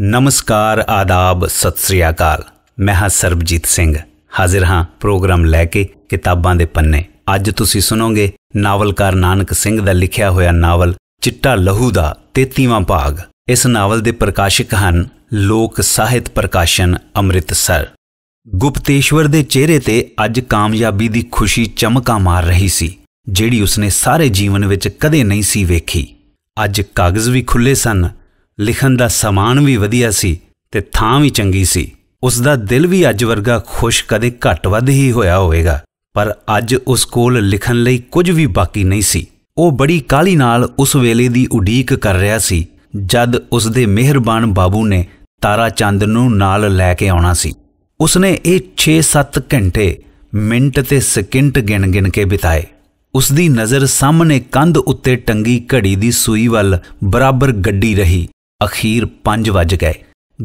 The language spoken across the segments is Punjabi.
ਨਮਸਕਾਰ ਆਦਾਬ ਸਤਿ ਸ੍ਰੀ ਅਕਾਲ ਮੈਂ ਹਾਂ ਸਰਬਜੀਤ ਸਿੰਘ ਹਾਜ਼ਰ ਹਾਂ ਪ੍ਰੋਗਰਾਮ ਲੈ ਕੇ ਕਿਤਾਬਾਂ ਦੇ ਪੰਨੇ ਅੱਜ ਤੁਸੀਂ ਸੁਣੋਗੇ ਨਾਵਲਕਾਰ ਨਾਨਕ ਸਿੰਘ ਦਾ ਲਿਖਿਆ ਹੋਇਆ ਨਾਵਲ ਚਿੱਟਾ ਲਹੂ ਦਾ 33ਵਾਂ ਭਾਗ ਇਸ ਨਾਵਲ ਦੇ ਪ੍ਰਕਾਸ਼ਕ ਹਨ ਲੋਕ ਸਾਹਿਤ ਪ੍ਰਕਾਸ਼ਨ ਅੰਮ੍ਰਿਤਸਰ ਗੁਪਤੇਸ਼ਵਰ ਦੇ ਚਿਹਰੇ ਤੇ ਅੱਜ ਕਾਮਯਾਬੀ ਦੀ ਖੁਸ਼ੀ ਚਮਕਾ ਮਾਰ ਰਹੀ ਸੀ ਜਿਹੜੀ ਉਸਨੇ ਸਾਰੇ ਜੀਵਨ ਵਿੱਚ ਕਦੇ ਨਹੀਂ ਸੀ ਵੇਖੀ ਅੱਜ ਕਾਗਜ਼ ਵੀ ਖੁੱਲੇ ਸਨ ਲਿਖਣ ਦਾ ਸਮਾਨ ਵੀ ਵਧੀਆ ਸੀ ਤੇ ਥਾਂ ਵੀ ਚੰਗੀ ਸੀ ਉਸ ਦਾ ਦਿਲ ਵੀ ਅੱਜ ਵਰਗਾ ਖੁਸ਼ ਕਦੇ ਘੱਟ ਵੱਧ ਹੀ ਹੋਇਆ ਹੋਵੇਗਾ ਪਰ ਅੱਜ ਉਸ ਕੋਲ ਲਿਖਣ ਲਈ ਕੁਝ ਵੀ ਬਾਕੀ ਨਹੀਂ ਸੀ ਉਹ ਬੜੀ ਕਾਲੀ ਨਾਲ ਉਸ ਵੇਲੇ ਦੀ ਉਡੀਕ ਕਰ ਰਿਹਾ ਸੀ ਜਦ ਉਸ ਦੇ ਮਿਹਰਬਾਨ ਬਾਬੂ ਨੇ ਤਾਰਾ ਚੰਦ ਨੂੰ ਨਾਲ ਲੈ ਕੇ ਆਉਣਾ ਸੀ ਉਸ ਨੇ ਇਹ 6-7 ਘੰਟੇ ਮਿੰਟ ਤੇ ਸਕਿੰਟ ਗਿਣ-ਗਿਣ ਕੇ ਬਿਤਾਏ ਉਸ ਦੀ ਨਜ਼ਰ ਸਾਹਮਣੇ ਕੰਧ ਉੱਤੇ ਟੰਗੀ ਘੜੀ ਦੀ ਸੂਈ ਵੱਲ ਬਰਾਬਰ ਗੱਡੀ ਰਹੀ ਅਖੀਰ 5 ਵਜ ਗਏ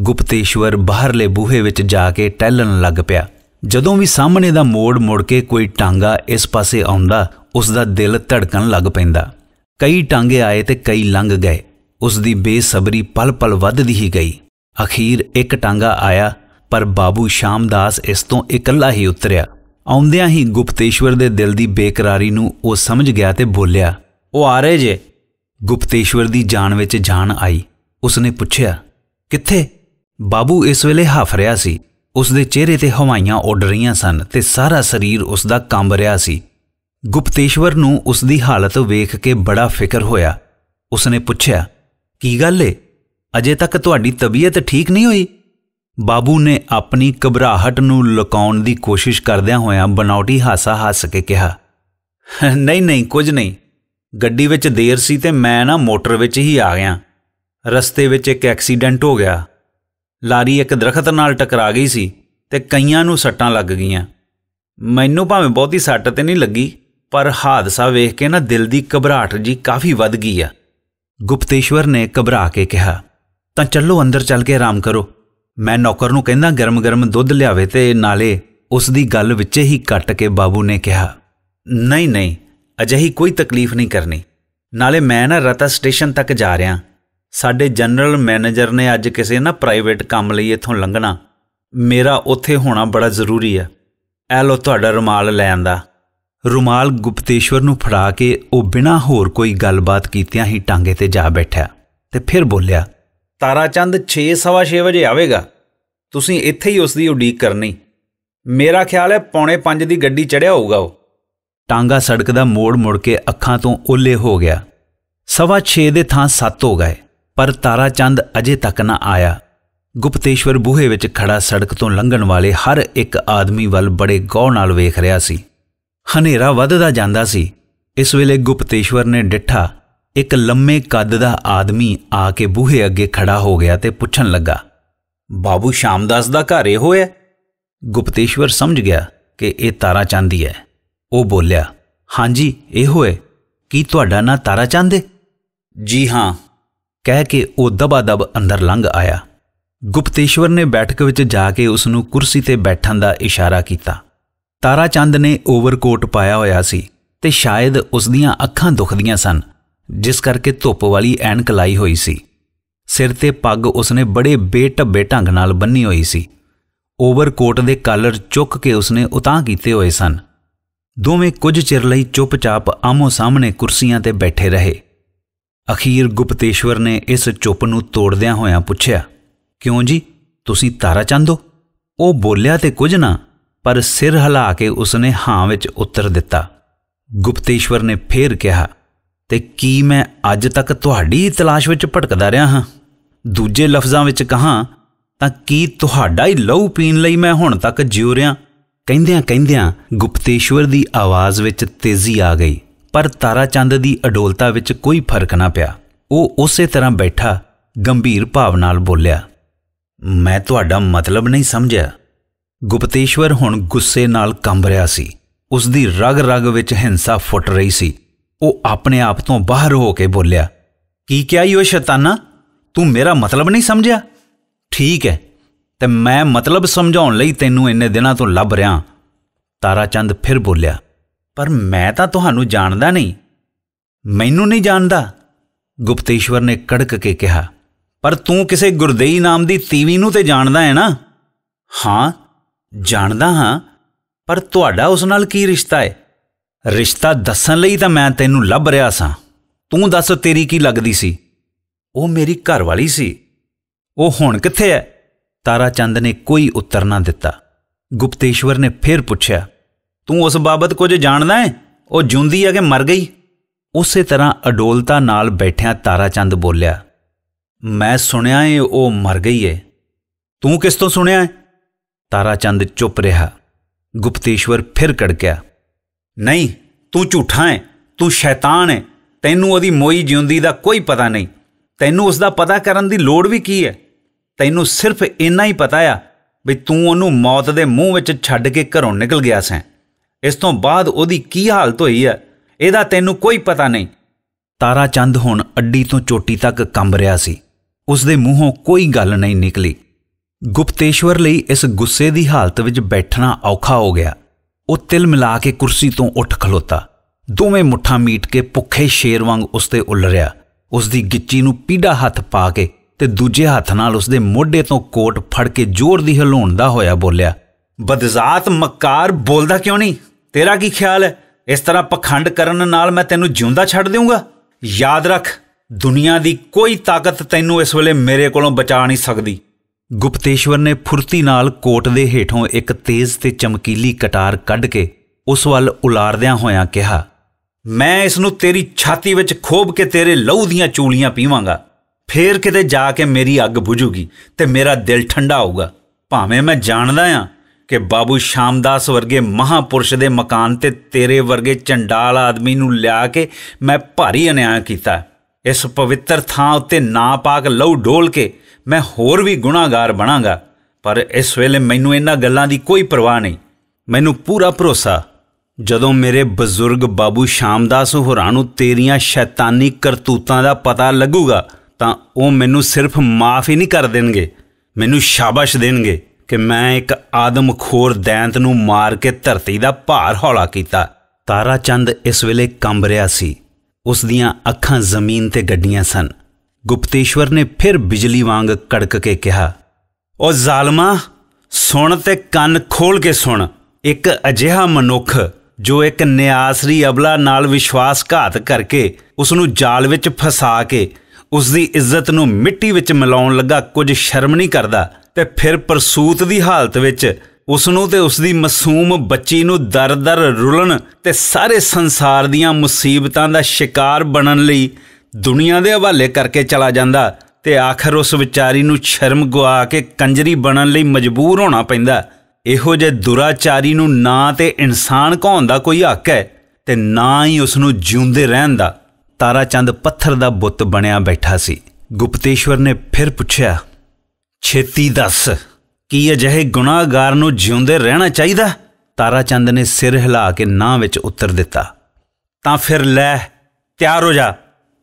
ਗੁਪਤੇਸ਼ਵਰ ਬਾਹਰਲੇ ਬੂਹੇ ਵਿੱਚ ਜਾ ਕੇ ਟਹਿਲਣ ਲੱਗ ਪਿਆ ਜਦੋਂ ਵੀ ਸਾਹਮਣੇ ਦਾ ਮੋੜ ਮੁੜ ਕੇ ਕੋਈ ਟਾਂਗਾ ਇਸ ਪਾਸੇ ਆਉਂਦਾ ਉਸ ਦਾ ਦਿਲ ਧੜਕਣ ਲੱਗ ਪੈਂਦਾ ਕਈ ਟਾਂਗੇ ਆਏ ਤੇ ਕਈ ਲੰਘ ਗਏ ਉਸ ਦੀ ਬੇਸਬਰੀ ਪਲ-ਪਲ ਵੱਧਦੀ ਹੀ ਗਈ ਅਖੀਰ ਇੱਕ ਟਾਂਗਾ ਆਇਆ ਪਰ ਬਾਬੂ ਸ਼ਾਮਦਾਸ ਇਸ ਤੋਂ ਇਕੱਲਾ ਹੀ ਉਤਰਿਆ ਆਉਂਦਿਆਂ ਹੀ ਗੁਪਤੇਸ਼ਵਰ ਦੇ ਦਿਲ ਦੀ ਬੇਕਰਾਰੀ ਨੂੰ ਉਹ ਸਮਝ ਗਿਆ ਤੇ ਬੋਲਿਆ ਉਹ ਆ ਰਹੇ ਜੇ ਗੁਪਤੇਸ਼ਵਰ ਦੀ ਜਾਨ ਵਿੱਚ ਜਾਨ ਆਈ ਉਸਨੇ ਪੁੱਛਿਆ ਕਿੱਥੇ ਬਾਬੂ ਇਸ ਵੇਲੇ ਹਫ ਰਿਹਾ ਸੀ ਉਸਦੇ ਚਿਹਰੇ ਤੇ ਹਵਾਈਆਂ ਉੱਡ ਰਹੀਆਂ ਸਨ ਤੇ ਸਾਰਾ ਸਰੀਰ ਉਸ ਦਾ ਕੰਬ ਰਿਹਾ ਸੀ ਗੁਪਤੇਸ਼ਵਰ ਨੂੰ ਉਸ ਦੀ ਹਾਲਤ ਵੇਖ ਕੇ ਬੜਾ ਫਿਕਰ ਹੋਇਆ ਉਸਨੇ ਪੁੱਛਿਆ ਕੀ ਗੱਲ ਏ ਅਜੇ ਤੱਕ ਤੁਹਾਡੀ ਤਬੀਅਤ ਠੀਕ ਨਹੀਂ ਹੋਈ ਬਾਬੂ ਨੇ ਆਪਣੀ ਘਬਰਾਹਟ ਨੂੰ ਲੁਕਾਉਣ ਦੀ ਕੋਸ਼ਿਸ਼ ਕਰਦਿਆਂ ਹੋਇਆਂ ਬਨੌਟੀ ਹਾਸਾ ਹੱਸ ਕੇ ਕਿਹਾ ਨਹੀਂ ਨਹੀਂ ਕੁਝ ਨਹੀਂ ਗੱਡੀ ਵਿੱਚ ਦੇਰ ਸੀ ਤੇ ਮੈਂ ਨਾ ਮੋਟਰ ਵਿੱਚ ਹੀ ਆ ਗਿਆ ਰਸਤੇ ਵਿੱਚ ਇੱਕ ਐਕਸੀਡੈਂਟ ਹੋ ਗਿਆ ਲਾਰੀ ਇੱਕ ਦਰਖਤ ਨਾਲ ਟਕਰਾ ਗਈ ਸੀ ਤੇ ਕਈਆਂ ਨੂੰ ਸੱਟਾਂ ਲੱਗ ਗਈਆਂ ਮੈਨੂੰ ਭਾਵੇਂ ਬਹੁਤੀ ਸੱਟ ਤੇ ਨਹੀਂ ਲੱਗੀ ਪਰ ਹਾਦਸਾ ਵੇਖ ਕੇ ਨਾ ਦਿਲ ਦੀ ਘਬਰਾਹਟ ਜੀ ਕਾਫੀ ਵੱਧ ਗਈ ਆ ਗੁਪਤੇਸ਼ਵਰ ਨੇ ਘਬਰਾ ਕੇ ਕਿਹਾ ਤਾਂ ਚੱਲੋ ਅੰਦਰ ਚੱਲ ਕੇ ਆਰਾਮ ਕਰੋ ਮੈਂ ਨੌਕਰ ਨੂੰ ਕਹਿੰਦਾ ਗਰਮ-ਗਰਮ ਦੁੱਧ ਲਿਆਵੇ ਤੇ ਨਾਲੇ ਉਸ ਦੀ ਗੱਲ ਵਿੱਚ ਹੀ ਕੱਟ ਕੇ ਬਾਬੂ ਨੇ ਕਿਹਾ ਨਹੀਂ ਨਹੀਂ ਅਜਿਹੀ ਕੋਈ ਤਕਲੀਫ ਨਹੀਂ ਕਰਨੀ ਨਾਲੇ ਮੈਂ ਨਾ ਰਤਾ ਸਟੇਸ਼ਨ ਤੱਕ ਜਾ ਰਿਹਾ ਸਾਡੇ ਜਨਰਲ ਮੈਨੇਜਰ ਨੇ ਅੱਜ ਕਿਸੇ ਨਾ ਪ੍ਰਾਈਵੇਟ ਕੰਮ ਲਈ ਇੱਥੋਂ ਲੰਘਣਾ ਮੇਰਾ ਉੱਥੇ ਹੋਣਾ ਬੜਾ ਜ਼ਰੂਰੀ ਆ ਐ ਲੋ ਤੁਹਾਡਾ ਰੁਮਾਲ ਲੈ ਆਂਦਾ ਰੁਮਾਲ ਗੁਪਤੇਸ਼ਵਰ ਨੂੰ ਫੜਾ ਕੇ ਉਹ ਬਿਨਾਂ ਹੋਰ ਕੋਈ ਗੱਲਬਾਤ ਕੀਤਿਆਂ ਹੀ ਟਾਂਗੇ ਤੇ ਜਾ ਬੈਠਾ ਤੇ ਫਿਰ ਬੋਲਿਆ ਤਾਰਾਚੰਦ 6:30 ਵਜੇ ਆਵੇਗਾ ਤੁਸੀਂ ਇੱਥੇ ਹੀ ਉਸ ਦੀ ਉਡੀਕ ਕਰਨੀ ਮੇਰਾ ਖਿਆਲ ਹੈ ਪੌਣੇ 5 ਦੀ ਗੱਡੀ ਚੜਿਆ ਹੋਊਗਾ ਉਹ ਟਾਂਗਾ ਸੜਕ ਦਾ ਮੋੜ ਮੁੜ ਕੇ ਅੱਖਾਂ ਤੋਂ ਓਲੇ ਹੋ ਗਿਆ ਸਵਾ 6 ਦੇ ਥਾਂ 7 ਹੋ ਗਏ ਪਰ ਤਾਰਾ ਚੰਦ ਅਜੇ ਤੱਕ ਨਾ ਆਇਆ ਗੁਪਤੇਸ਼ਵਰ ਬੂਹੇ ਵਿੱਚ ਖੜਾ ਸੜਕ ਤੋਂ ਲੰਘਣ ਵਾਲੇ ਹਰ ਇੱਕ ਆਦਮੀ ਵੱਲ ਬੜੇ ਗੌਰ ਨਾਲ ਵੇਖ ਰਿਹਾ ਸੀ ਹਨੇਰਾ ਵੱਧਦਾ ਜਾਂਦਾ ਸੀ ਇਸ ਵੇਲੇ ਗੁਪਤੇਸ਼ਵਰ ਨੇ ਡਿੱਠਾ ਇੱਕ ਲੰਮੇ ਕੱਦ ਦਾ ਆਦਮੀ ਆ ਕੇ ਬੂਹੇ ਅੱਗੇ ਖੜਾ ਹੋ ਗਿਆ ਤੇ ਪੁੱਛਣ ਲੱਗਾ ਬਾਬੂ ਸ਼ਾਮਦਾਸ ਦਾ ਘਰ ਇਹੋ ਹੈ ਗੁਪਤੇਸ਼ਵਰ ਸਮਝ ਗਿਆ ਕਿ ਇਹ ਤਾਰਾ ਚੰਦੀ ਹੈ ਉਹ ਬੋਲਿਆ ਹਾਂਜੀ ਇਹੋ ਹੈ ਕੀ ਤੁਹਾਡਾ ਨਾਂ ਤਾਰਾ ਚੰਦ ਹੈ ਜੀ ਹਾਂ ਕਹਿ ਕੇ ਉਹ ਦਬਾ-ਦਬ ਅੰਦਰ ਲੰਘ ਆਇਆ ਗੁਪਤੇਸ਼ਵਰ ਨੇ ਬੈਠਕ ਵਿੱਚ ਜਾ ਕੇ ਉਸ ਨੂੰ ਕੁਰਸੀ ਤੇ ਬੈਠਣ ਦਾ ਇਸ਼ਾਰਾ ਕੀਤਾ ਤਾਰਾ ਚੰਦ ਨੇ ਓਵਰਕੋਟ ਪਾਇਆ ਹੋਇਆ ਸੀ ਤੇ ਸ਼ਾਇਦ ਉਸ ਦੀਆਂ ਅੱਖਾਂ ਦੁਖਦੀਆਂ ਸਨ ਜਿਸ ਕਰਕੇ ਧੁੱਪ ਵਾਲੀ ਐਨਕ ਲਾਈ ਹੋਈ ਸੀ ਸਿਰ ਤੇ ਪੱਗ ਉਸਨੇ ਬੜੇ ਬੇਟੱਬੇ ਢੰਗ ਨਾਲ ਬੰਨੀ ਹੋਈ ਸੀ ਓਵਰਕੋਟ ਦੇ ਕਾਲਰ ਚੁੱਕ ਕੇ ਉਸਨੇ ਉਤਾਂ ਕੀਤੇ ਹੋਏ ਸਨ ਦੋਵੇਂ ਕੁਝ ਚਿਰ ਲਈ ਚੁੱਪਚਾਪ ਆਮੋ ਸਾਹਮਣੇ ਕੁਰਸੀਆਂ ਤੇ ਬੈਠੇ ਰਹੇ ਅਖੀਰ ਗੁਪਤੇਸ਼ਵਰ ਨੇ ਇਸ ਚੁੱਪ ਨੂੰ ਤੋੜਦਿਆਂ ਹੋਇਆਂ ਪੁੱਛਿਆ ਕਿਉਂ ਜੀ ਤੁਸੀਂ ਤਾਰਾ ਚੰਦ ਹੋ ਉਹ ਬੋਲਿਆ ਤੇ ਕੁਝ ਨਾ ਪਰ ਸਿਰ ਹਿਲਾ ਕੇ ਉਸਨੇ ਹਾਂ ਵਿੱਚ ਉੱਤਰ ਦਿੱਤਾ ਗੁਪਤੇਸ਼ਵਰ ਨੇ ਫੇਰ ਕਿਹਾ ਤੇ ਕੀ ਮੈਂ ਅੱਜ ਤੱਕ ਤੁਹਾਡੀ ਤਲਾਸ਼ ਵਿੱਚ ਭਟਕਦਾ ਰਿਹਾ ਹਾਂ ਦੂਜੇ ਲਫ਼ਜ਼ਾਂ ਵਿੱਚ ਕਹਾਂ ਤਾਂ ਕੀ ਤੁਹਾਡਾ ਹੀ ਲਹੂ ਪੀਣ ਲਈ ਮੈਂ ਹੁਣ ਤੱਕ ਜਿਉ ਰਿਹਾ ਕਹਿੰਦਿਆਂ ਕਹਿੰਦਿਆਂ ਗੁਪਤੇਸ਼ਵਰ ਦੀ ਆਵਾਜ਼ ਵਿੱਚ ਤੇਜ਼ੀ ਆ ਗਈ ਪਰ ਤਾਰਾ ਚੰਦ ਦੀ ਅਡੋਲਤਾ ਵਿੱਚ ਕੋਈ ਫਰਕ ਨਾ ਪਿਆ ਉਹ ਉਸੇ ਤਰ੍ਹਾਂ ਬੈਠਾ ਗੰਭੀਰ ਭਾਵ ਨਾਲ ਬੋਲਿਆ ਮੈਂ ਤੁਹਾਡਾ ਮਤਲਬ ਨਹੀਂ ਸਮਝਿਆ ਗੁਪਤੇਸ਼ਵਰ ਹੁਣ ਗੁੱਸੇ ਨਾਲ ਕੰਬ ਰਿਹਾ ਸੀ ਉਸ ਦੀ ਰਗ-ਰਗ ਵਿੱਚ ਹਿੰਸਾ ਫੁੱਟ ਰਹੀ ਸੀ ਉਹ ਆਪਣੇ ਆਪ ਤੋਂ ਬਾਹਰ ਹੋ ਕੇ ਬੋਲਿਆ ਕੀ ਕਿਹਾ ਈ ਉਹ ਸ਼ੈਤਾਨਾ ਤੂੰ ਮੇਰਾ ਮਤਲਬ ਨਹੀਂ ਸਮਝਿਆ ਠੀਕ ਹੈ ਤੇ ਮੈਂ ਮਤਲਬ ਸਮਝਾਉਣ ਲਈ ਤੈਨੂੰ ਇੰਨੇ ਦਿਨਾਂ ਤੋਂ ਲੱਭ ਰਿਹਾ ਤਾਰਾ ਚੰਦ ਫਿਰ ਬੋਲਿਆ ਪਰ ਮੈਂ ਤਾਂ ਤੁਹਾਨੂੰ ਜਾਣਦਾ ਨਹੀਂ ਮੈਨੂੰ ਨਹੀਂ ਜਾਣਦਾ ਗੁਪਤੇਸ਼ਵਰ ਨੇ ਕੜਕ ਕੇ ਕਿਹਾ ਪਰ ਤੂੰ ਕਿਸੇ ਗੁਰਦੇਈ ਨਾਮ ਦੀ ਤੀਵੀ ਨੂੰ ਤੇ ਜਾਣਦਾ ਹੈ ਨਾ ਹਾਂ ਜਾਣਦਾ ਹਾਂ ਪਰ ਤੁਹਾਡਾ ਉਸ ਨਾਲ ਕੀ ਰਿਸ਼ਤਾ ਹੈ ਰਿਸ਼ਤਾ ਦੱਸਣ ਲਈ ਤਾਂ ਮੈਂ ਤੈਨੂੰ ਲੱਭ ਰਿਹਾ ਸਾਂ ਤੂੰ ਦੱਸ ਤੇਰੀ ਕੀ ਲੱਗਦੀ ਸੀ ਉਹ ਮੇਰੀ ਘਰਵਾਲੀ ਸੀ ਉਹ ਹੁਣ ਕਿੱਥੇ ਹੈ ਤਾਰਾ ਚੰਦ ਨੇ ਕੋਈ ਉੱਤਰ ਨਾ ਦਿੱਤਾ ਗੁਪਤੇਸ਼ਵਰ ਨੇ ਫਿਰ ਪੁੱਛਿਆ ਤੂੰ ਉਸ ਬਾਬਤ ਕੁਝ ਜਾਣਦਾ ਹੈ ਉਹ ਜੁੰਦੀ ਆ ਕਿ ਮਰ ਗਈ ਉਸੇ ਤਰ੍ਹਾਂ ਅਡੋਲਤਾ ਨਾਲ ਬੈਠਿਆ ਤਾਰਾਚੰਦ ਬੋਲਿਆ ਮੈਂ ਸੁਣਿਆ ਏ ਉਹ ਮਰ ਗਈ ਏ ਤੂੰ ਕਿਸ ਤੋਂ ਸੁਣਿਆ ਤਾਰਾਚੰਦ ਚੁੱਪ ਰਿਹਾ ਗੁਪਤੇਸ਼ਵਰ ਫਿਰ ਕੜਕਿਆ ਨਹੀਂ ਤੂੰ ਝੂਠਾ ਹੈ ਤੂੰ ਸ਼ੈਤਾਨ ਹੈ ਤੈਨੂੰ ਉਹਦੀ ਮੋਈ ਜਿਉਂਦੀ ਦਾ ਕੋਈ ਪਤਾ ਨਹੀਂ ਤੈਨੂੰ ਉਸ ਦਾ ਪਤਾ ਕਰਨ ਦੀ ਲੋੜ ਵੀ ਕੀ ਹੈ ਤੈਨੂੰ ਸਿਰਫ ਇੰਨਾ ਹੀ ਪਤਾ ਆ ਵੀ ਤੂੰ ਉਹਨੂੰ ਮੌਤ ਦੇ ਮੂੰਹ ਵਿੱਚ ਛੱਡ ਕੇ ਘਰੋਂ ਨਿਕਲ ਗਿਆ ਸੈਂ ਇਸ ਤੋਂ ਬਾਅਦ ਉਹਦੀ ਕੀ ਹਾਲਤ ਹੋਈ ਹੈ ਇਹਦਾ ਤੈਨੂੰ ਕੋਈ ਪਤਾ ਨਹੀਂ ਤਾਰਾ ਚੰਦ ਹੁਣ ਅੱਡੀ ਤੋਂ ਚੋਟੀ ਤੱਕ ਕੰਬ ਰਿਹਾ ਸੀ ਉਸ ਦੇ ਮੂੰਹੋਂ ਕੋਈ ਗੱਲ ਨਹੀਂ ਨਿਕਲੀ ਗੁਪਤੇਸ਼ਵਰ ਲਈ ਇਸ ਗੁੱਸੇ ਦੀ ਹਾਲਤ ਵਿੱਚ ਬੈਠਣਾ ਔਖਾ ਹੋ ਗਿਆ ਉਹ ਤਿਲ ਮਿਲਾ ਕੇ ਕੁਰਸੀ ਤੋਂ ਉੱਠ ਖਲੋਤਾ ਦੋਵੇਂ ਮੁੱਠਾਂ ਮੀਟ ਕੇ ਭੁੱਖੇ ਸ਼ੇਰ ਵਾਂਗ ਉਸ ਤੇ ਉਲਰਿਆ ਉਸ ਦੀ ਗਿੱਚੀ ਨੂੰ ਪੀੜਾ ਹੱਥ ਪਾ ਕੇ ਤੇ ਦੂਜੇ ਹੱਥ ਨਾਲ ਉਸ ਦੇ ਮੋਢੇ ਤੋਂ ਕੋਟ ਫੜ ਕੇ ਜ਼ੋਰ ਦੀ ਹਿਲਾਉਣ ਦਾ ਹੋਇਆ ਬੋਲਿਆ ਬਦਜ਼ਾਤ ਮੱਕਾਰ ਬੋਲਦਾ ਕਿਉਂ ਨਹੀਂ ਤੇਰਾ ਕੀ ਖਿਆਲ ਹੈ ਇਸ ਤਰ੍ਹਾਂ ਪਖੰਡ ਕਰਨ ਨਾਲ ਮੈਂ ਤੈਨੂੰ ਜਿਉਂਦਾ ਛੱਡ ਦੇਵਾਂਗਾ ਯਾਦ ਰੱਖ ਦੁਨੀਆ ਦੀ ਕੋਈ ਤਾਕਤ ਤੈਨੂੰ ਇਸ ਵੇਲੇ ਮੇਰੇ ਕੋਲੋਂ ਬਚਾ ਨਹੀਂ ਸਕਦੀ ਗੁਪਤੇਸ਼ਵਰ ਨੇ ਫੁਰਤੀ ਨਾਲ ਕੋਟ ਦੇ ਹੇਠੋਂ ਇੱਕ ਤੇਜ਼ ਤੇ ਚਮਕੀਲੀ ਕਟਾਰ ਕੱਢ ਕੇ ਉਸ ਵੱਲ ਉਲਾਰਦਿਆਂ ਹੋਇਆਂ ਕਿਹਾ ਮੈਂ ਇਸ ਨੂੰ ਤੇਰੀ ਛਾਤੀ ਵਿੱਚ ਖੋਬ ਕੇ ਤੇਰੇ ਲਹੂ ਦੀਆਂ ਚੂਲੀਆਂ ਪੀਵਾਂਗਾ ਫੇਰ ਕਿਤੇ ਜਾ ਕੇ ਮੇਰੀ ਅੱਗ ਬੁਝੂਗੀ ਤੇ ਮੇਰਾ ਦਿਲ ਠੰਡਾ ਹੋਊਗਾ ਭਾਵੇਂ ਮੈਂ ਜਾਣਦਾ ਆਂ ਕਿ ਬਾਬੂ ਸ਼ਾਮਦਾਸ ਵਰਗੇ ਮਹਾਪੁਰਸ਼ ਦੇ ਮਕਾਨ ਤੇ ਤੇਰੇ ਵਰਗੇ ਚੰਡਾਲ ਆਦਮੀ ਨੂੰ ਲਿਆ ਕੇ ਮੈਂ ਭਾਰੀ ਅਨਿਆਂ ਕੀਤਾ ਇਸ ਪਵਿੱਤਰ ਥਾਂ ਉੱਤੇ ਨਾਪਾਕ ਲਉ ਢੋਲ ਕੇ ਮੈਂ ਹੋਰ ਵੀ ਗੁਨਾਹਗਾਰ ਬਣਾਂਗਾ ਪਰ ਇਸ ਵੇਲੇ ਮੈਨੂੰ ਇਹਨਾਂ ਗੱਲਾਂ ਦੀ ਕੋਈ ਪਰਵਾਹ ਨਹੀਂ ਮੈਨੂੰ ਪੂਰਾ ਭਰੋਸਾ ਜਦੋਂ ਮੇਰੇ ਬਜ਼ੁਰਗ ਬਾਬੂ ਸ਼ਾਮਦਾਸ ਹੋਰਾਂ ਨੂੰ ਤੇਰੀਆਂ ਸ਼ੈਤਾਨੀ ਕਰਤੂਤਾਂ ਦਾ ਪਤਾ ਲੱਗੂਗਾ ਤਾਂ ਉਹ ਮੈਨੂੰ ਸਿਰਫ ਮਾਫ ਹੀ ਨਹੀਂ ਕਰ ਦੇਣਗੇ ਮੈਨੂੰ ਸ਼ਾਬਾਸ਼ ਦੇਣਗੇ ਕਿ ਮੈਂ ਇੱਕ ਆਦਮਖੋਰ ਦੈਂਤ ਨੂੰ ਮਾਰ ਕੇ ਧਰਤੀ ਦਾ ਭਾਰ ਹੌਲਾ ਕੀਤਾ ਤਾਰਾ ਚੰਦ ਇਸ ਵੇਲੇ ਕੰਬ ਰਿਹਾ ਸੀ ਉਸ ਦੀਆਂ ਅੱਖਾਂ ਜ਼ਮੀਨ ਤੇ ਗੱਡੀਆਂ ਸਨ ਗੁਪਤੇਸ਼ਵਰ ਨੇ ਫਿਰ ਬਿਜਲੀ ਵਾਂਗ ਕੜਕ ਕੇ ਕਿਹਾ ਉਹ ਜ਼ਾਲਮਾ ਸੁਣ ਤੇ ਕੰਨ ਖੋਲ ਕੇ ਸੁਣ ਇੱਕ ਅਜਿਹਾ ਮਨੁੱਖ ਜੋ ਇੱਕ ਨਿਆਸਰੀ ਅਬਲਾ ਨਾਲ ਵਿਸ਼ਵਾਸਘਾਤ ਕਰਕੇ ਉਸ ਨੂੰ ਜਾਲ ਵਿੱਚ ਫਸਾ ਕੇ ਉਸ ਦੀ ਇੱਜ਼ਤ ਨੂੰ ਮਿੱਟੀ ਵਿੱਚ ਮਿਲਾਉਣ ਲੱਗਾ ਕੁਝ ਸ਼ਰਮ ਨਹੀਂ ਕਰਦਾ ਤੇ ਫਿਰ ਪ੍ਰਸੂਤ ਦੀ ਹਾਲਤ ਵਿੱਚ ਉਸ ਨੂੰ ਤੇ ਉਸ ਦੀ ਮਾਸੂਮ ਬੱਚੀ ਨੂੰ ਦਰਦਰ ਦਰ ਰੁਲਣ ਤੇ ਸਾਰੇ ਸੰਸਾਰ ਦੀਆਂ ਮੁਸੀਬਤਾਂ ਦਾ ਸ਼ਿਕਾਰ ਬਣਨ ਲਈ ਦੁਨੀਆ ਦੇ ਹਵਾਲੇ ਕਰਕੇ ਚਲਾ ਜਾਂਦਾ ਤੇ ਆਖਰ ਉਸ ਵਿਚਾਰੀ ਨੂੰ ਸ਼ਰਮ ਗਵਾ ਕੇ ਕੰਜਰੀ ਬਣਨ ਲਈ ਮਜਬੂਰ ਹੋਣਾ ਪੈਂਦਾ ਇਹੋ ਜੇ ਦੁਰਾਚਾਰੀ ਨੂੰ ਨਾ ਤੇ ਇਨਸਾਨ ਕਹਾਉਣ ਦਾ ਕੋਈ ਹੱਕ ਹੈ ਤੇ ਨਾ ਹੀ ਉਸ ਨੂੰ ਜਿਉਂਦੇ ਰਹਿਣ ਦਾ ਤਾਰਾ ਚੰਦ ਪੱਥਰ ਦਾ ਬੁੱਤ ਬਣਿਆ ਬੈਠਾ ਸੀ ਗੁਪਤੇਸ਼ਵਰ ਨੇ ਫਿਰ ਪੁੱਛਿਆ ਛੇਤੀ ਦੱਸ ਕੀ ਅਜਿਹੇ ਗੁਨਾਹਗਾਰ ਨੂੰ ਜਿਉਂਦੇ ਰਹਿਣਾ ਚਾਹੀਦਾ ਤਾਰਾ ਚੰਦ ਨੇ ਸਿਰ ਹਿਲਾ ਕੇ ਨਾਂ ਵਿੱਚ ਉੱਤਰ ਦਿੱਤਾ ਤਾਂ ਫਿਰ ਲੈ ਤਿਆਰ ਹੋ ਜਾ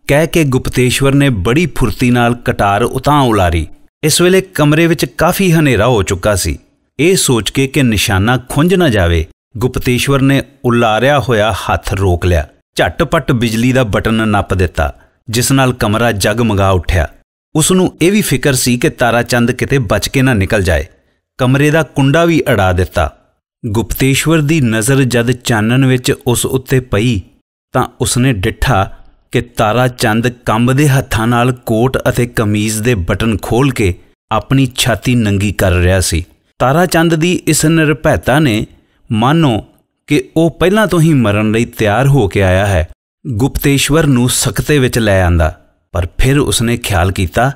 ਕਹਿ ਕੇ ਗੁਪਤੇਸ਼ਵਰ ਨੇ ਬੜੀ ਫੁਰਤੀ ਨਾਲ ਕਟਾਰ ਉਤਾਂ ਉਲਾਰੀ ਇਸ ਵੇਲੇ ਕਮਰੇ ਵਿੱਚ ਕਾਫੀ ਹਨੇਰਾ ਹੋ ਚੁੱਕਾ ਸੀ ਇਹ ਸੋਚ ਕੇ ਕਿ ਨਿਸ਼ਾਨਾ ਖੁੰਝ ਨਾ ਜਾਵੇ ਗੁਪਤੇਸ਼ਵਰ ਨੇ ਉਲਾਰਿਆ ਹੋਇਆ ਹੱਥ ਰੋਕ ਲਿਆ ਝਟਪਟ ਬਿਜਲੀ ਦਾ ਬਟਨ ਨੱਪ ਦਿੱਤਾ ਜਿਸ ਨਾਲ ਕਮਰਾ ਜਗਮਗਾ ਉੱਠਿਆ ਉਸ ਨੂੰ ਇਹ ਵੀ ਫਿਕਰ ਸੀ ਕਿ ਤਾਰਾ ਚੰਦ ਕਿਤੇ ਬਚ ਕੇ ਨਾ ਨਿਕਲ ਜਾਏ ਕਮਰੇ ਦਾ ਕੁੰਡਾ ਵੀ ਅੜਾ ਦਿੱਤਾ ਗੁਪਤੇਸ਼ਵਰ ਦੀ ਨਜ਼ਰ ਜਦ ਚਾਨਣ ਵਿੱਚ ਉਸ ਉੱਤੇ ਪਈ ਤਾਂ ਉਸਨੇ ਡਿੱਠਾ ਕਿ ਤਾਰਾ ਚੰਦ ਕੰਬਦੇ ਹੱਥਾਂ ਨਾਲ ਕੋਟ ਅਤੇ ਕਮੀਜ਼ ਦੇ ਬਟਨ ਖੋਲ ਕੇ ਆਪਣੀ ਛਾਤੀ ਨੰਗੀ ਕਰ ਰਿਹਾ ਸੀ ਤਾਰਾ ਚੰਦ ਦੀ ਇਸ ਨਿਰਭੈਤਾ ਨੇ ਮਾਨੋ ਕਿ ਉਹ ਪਹਿਲਾਂ ਤੋਂ ਹੀ ਮਰਨ ਲਈ ਤਿਆਰ ਹੋ ਕੇ ਆਇਆ ਹੈ ਗੁਪਤੇਸ਼ਵਰ ਨੂੰ ਸਖਤੇ ਵਿੱਚ ਲੈ ਆਂਦਾ ਪਰ ਫਿਰ ਉਸਨੇ ਖਿਆਲ ਕੀਤਾ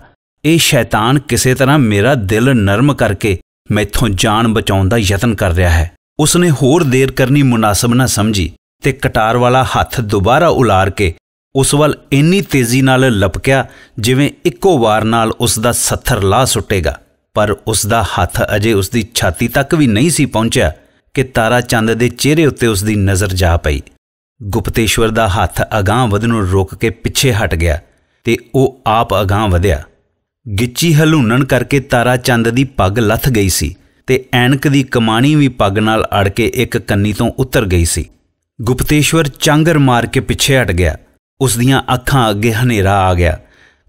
ਇਹ ਸ਼ੈਤਾਨ ਕਿਸੇ ਤਰ੍ਹਾਂ ਮੇਰਾ ਦਿਲ ਨਰਮ ਕਰਕੇ ਮੈਥੋਂ ਜਾਨ ਬਚਾਉਣ ਦਾ ਯਤਨ ਕਰ ਰਿਹਾ ਹੈ ਉਸਨੇ ਹੋਰ ਦੇਰ ਕਰਨੀ ਮੁਨਾਸਬ ਨਾ ਸਮਝੀ ਤੇ ਕਟਾਰ ਵਾਲਾ ਹੱਥ ਦੁਬਾਰਾ ਉਲਾਰ ਕੇ ਉਸ ਵੱਲ ਇੰਨੀ ਤੇਜ਼ੀ ਨਾਲ ਲਪਕਿਆ ਜਿਵੇਂ ਇੱਕੋ ਵਾਰ ਨਾਲ ਉਸ ਦਾ ਸੱਥਰ ਲਾ ਸੁੱਟੇਗਾ ਪਰ ਉਸ ਦਾ ਹੱਥ ਅਜੇ ਉਸ ਦੀ ਛਾਤੀ ਤੱਕ ਵੀ ਨਹੀਂ ਸੀ ਪਹੁੰਚਿਆ ਕਿ ਤਾਰਾ ਚੰਦ ਦੇ ਚਿਹਰੇ ਉੱਤੇ ਉਸ ਦੀ ਨਜ਼ਰ ਜਾ ਪਈ ਗੁਪਤੇਸ਼ਵਰ ਦਾ ਹੱਥ ਅਗਾਹ ਵਧਣੋਂ ਰੁਕ ਕੇ ਪਿੱਛੇ ਹਟ ਗਿਆ ਤੇ ਉਹ ਆਪ ਅਗਾਹ ਵਧਿਆ ਗਿੱਚੀ ਹਲੂਣਣ ਕਰਕੇ ਤਾਰਾ ਚੰਦ ਦੀ ਪੱਗ ਲੱਥ ਗਈ ਸੀ ਤੇ ਐਨਕ ਦੀ ਕਮਾਣੀ ਵੀ ਪੱਗ ਨਾਲ ਅੜ ਕੇ ਇੱਕ ਕੰਨੀ ਤੋਂ ਉਤਰ ਗਈ ਸੀ ਗੁਪਤੇਸ਼ਵਰ ਚਾਂਗਰ ਮਾਰ ਕੇ ਪਿੱਛੇ ਹਟ ਗਿਆ ਉਸ ਦੀਆਂ ਅੱਖਾਂ ਅੱਗੇ ਹਨੇਰਾ ਆ ਗਿਆ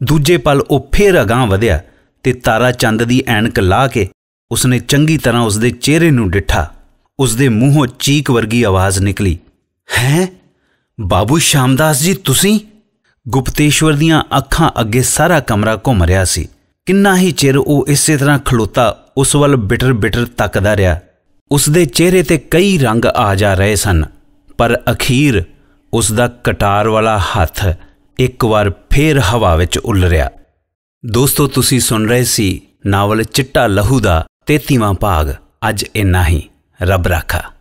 ਦੂਜੇ ਪਲ ਉਹ ਫੇਰ ਅਗਾਹ ਵਧਿਆ ਤੇ ਤਾਰਾ ਚੰਦ ਦੀ ਐਨਕ ਲਾ ਕੇ ਉਸਨੇ ਚੰਗੀ ਤਰ੍ਹਾਂ ਉਸਦੇ ਚਿਹਰੇ ਨੂੰ ਡਿੱਠਾ ਉਸਦੇ ਮੂੰਹੋਂ ਚੀਕ ਵਰਗੀ ਆਵਾਜ਼ ਨਿਕਲੀ ਹੈ ਬਾਬੂ ਸ਼ਾਮਦਾਸ ਜੀ ਤੁਸੀਂ ਗੁਪਤੇਸ਼ਵਰ ਦੀਆਂ ਅੱਖਾਂ ਅੱਗੇ ਸਾਰਾ ਕਮਰਾ ਘੁੰਮ ਰਿਹਾ ਸੀ ਕਿੰਨਾ ਹੀ ਚਿਰ ਉਹ ਇਸੇ ਤਰ੍ਹਾਂ ਖਲੋਤਾ ਉਸ ਵੱਲ ਬਿਟਰ-ਬਿਟਰ ਤੱਕਦਾ ਰਿਹਾ ਉਸ ਦੇ ਚਿਹਰੇ ਤੇ ਕਈ ਰੰਗ ਆ ਜਾ ਰਹੇ ਸਨ ਪਰ ਅਖੀਰ ਉਸ ਦਾ ਕਟਾਰ ਵਾਲਾ ਹੱਥ ਇੱਕ ਵਾਰ ਫੇਰ ਹਵਾ ਵਿੱਚ ਉਲਰਿਆ ਦੋਸਤੋ ਤੁਸੀਂ ਸੁਣ ਰਹੇ ਸੀ ਨਾਵਲ ਚਿੱਟਾ ਲਹੂ ਦਾ 33ਵਾਂ ਭਾਗ ਅੱਜ ਇੰਨਾ ਹੀ ਰੱਬ ਰਾਖਾ